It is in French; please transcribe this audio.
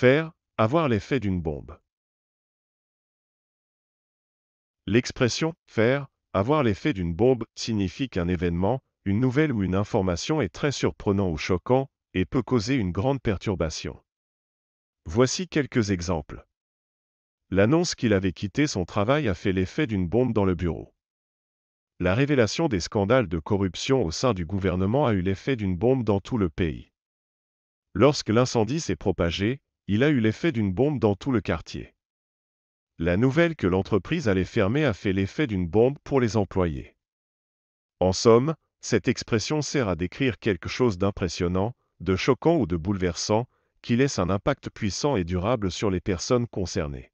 Faire, avoir l'effet d'une bombe. L'expression faire, avoir l'effet d'une bombe signifie qu'un événement, une nouvelle ou une information est très surprenant ou choquant et peut causer une grande perturbation. Voici quelques exemples. L'annonce qu'il avait quitté son travail a fait l'effet d'une bombe dans le bureau. La révélation des scandales de corruption au sein du gouvernement a eu l'effet d'une bombe dans tout le pays. Lorsque l'incendie s'est propagé, il a eu l'effet d'une bombe dans tout le quartier. La nouvelle que l'entreprise allait fermer a fait l'effet d'une bombe pour les employés. En somme, cette expression sert à décrire quelque chose d'impressionnant, de choquant ou de bouleversant, qui laisse un impact puissant et durable sur les personnes concernées.